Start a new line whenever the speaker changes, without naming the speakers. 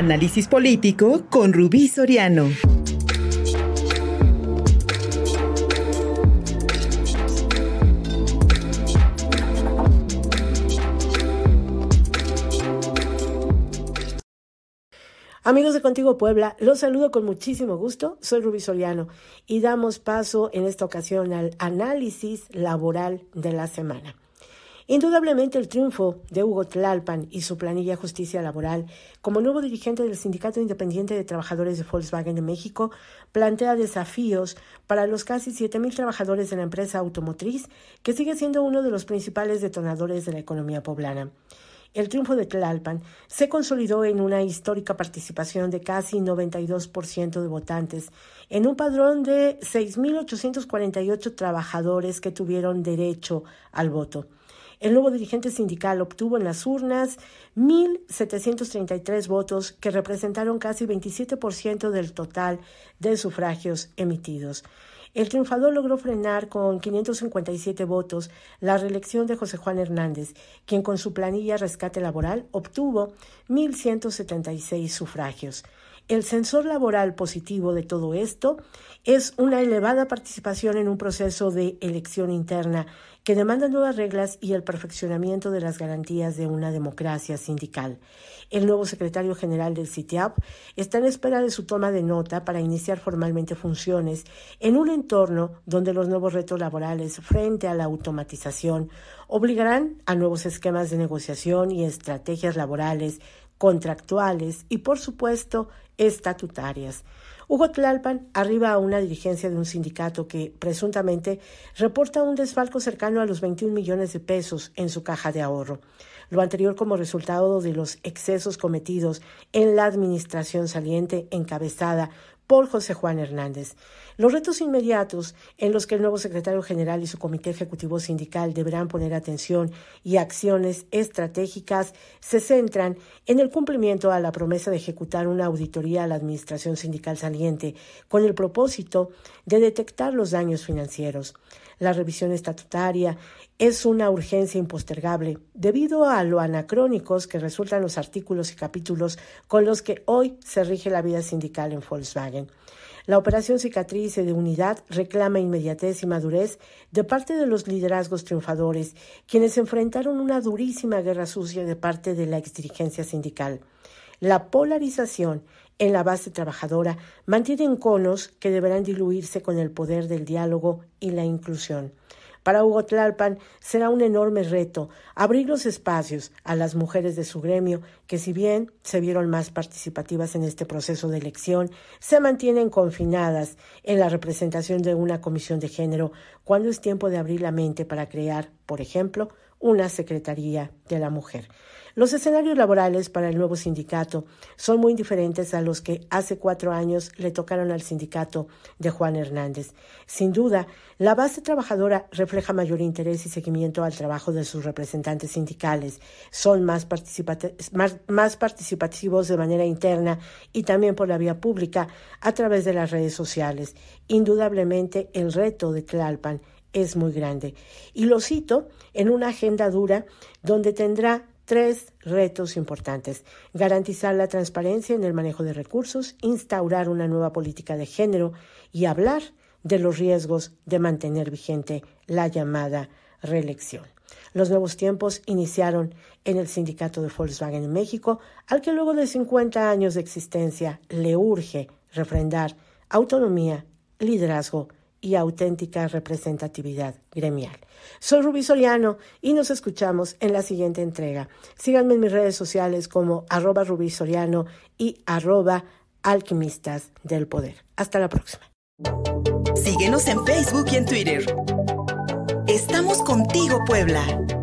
Análisis político con Rubí Soriano. Amigos de Contigo Puebla, los saludo con muchísimo gusto. Soy Rubí Soriano y damos paso en esta ocasión al análisis laboral de la semana. Indudablemente el triunfo de Hugo Tlalpan y su planilla Justicia Laboral como nuevo dirigente del Sindicato Independiente de Trabajadores de Volkswagen de México plantea desafíos para los casi 7.000 trabajadores de la empresa automotriz que sigue siendo uno de los principales detonadores de la economía poblana. El triunfo de Tlalpan se consolidó en una histórica participación de casi 92% de votantes, en un padrón de 6.848 trabajadores que tuvieron derecho al voto. El nuevo dirigente sindical obtuvo en las urnas 1.733 votos que representaron casi 27% del total de sufragios emitidos. El triunfador logró frenar con 557 votos la reelección de José Juan Hernández, quien con su planilla Rescate Laboral obtuvo 1.176 sufragios. El sensor laboral positivo de todo esto es una elevada participación en un proceso de elección interna que demanda nuevas reglas y el perfeccionamiento de las garantías de una democracia sindical. El nuevo secretario general del CITIAP está en espera de su toma de nota para iniciar formalmente funciones en un entorno donde los nuevos retos laborales frente a la automatización obligarán a nuevos esquemas de negociación y estrategias laborales, contractuales y, por supuesto, estatutarias. Hugo Tlalpan arriba a una dirigencia de un sindicato que presuntamente reporta un desfalco cercano a los 21 millones de pesos en su caja de ahorro lo anterior como resultado de los excesos cometidos en la administración saliente encabezada por José Juan Hernández. Los retos inmediatos en los que el nuevo secretario general y su comité ejecutivo sindical deberán poner atención y acciones estratégicas se centran en el cumplimiento a la promesa de ejecutar una auditoría a la administración sindical saliente con el propósito de detectar los daños financieros la revisión estatutaria, es una urgencia impostergable, debido a lo anacrónicos que resultan los artículos y capítulos con los que hoy se rige la vida sindical en Volkswagen. La operación cicatriz de unidad reclama inmediatez y madurez de parte de los liderazgos triunfadores, quienes enfrentaron una durísima guerra sucia de parte de la exdirigencia sindical. La polarización en la base trabajadora mantienen conos que deberán diluirse con el poder del diálogo y la inclusión. Para Hugo Tlalpan será un enorme reto abrir los espacios a las mujeres de su gremio, que si bien se vieron más participativas en este proceso de elección, se mantienen confinadas en la representación de una comisión de género cuando es tiempo de abrir la mente para crear, por ejemplo, una Secretaría de la Mujer. Los escenarios laborales para el nuevo sindicato son muy diferentes a los que hace cuatro años le tocaron al sindicato de Juan Hernández. Sin duda, la base trabajadora refleja mayor interés y seguimiento al trabajo de sus representantes sindicales. Son más, participativos de manera interna y también por la vía pública a través de las redes sociales. Indudablemente, el reto de Tlalpan es muy grande. Y lo cito en una agenda dura donde tendrá Tres retos importantes. Garantizar la transparencia en el manejo de recursos, instaurar una nueva política de género y hablar de los riesgos de mantener vigente la llamada reelección. Los nuevos tiempos iniciaron en el sindicato de Volkswagen en México, al que luego de 50 años de existencia le urge refrendar autonomía, liderazgo y auténtica representatividad gremial. Soy Rubí Soriano y nos escuchamos en la siguiente entrega. Síganme en mis redes sociales como arroba Rubí y arroba alquimistas del poder. Hasta la próxima. Síguenos en Facebook y en Twitter. Estamos contigo, Puebla.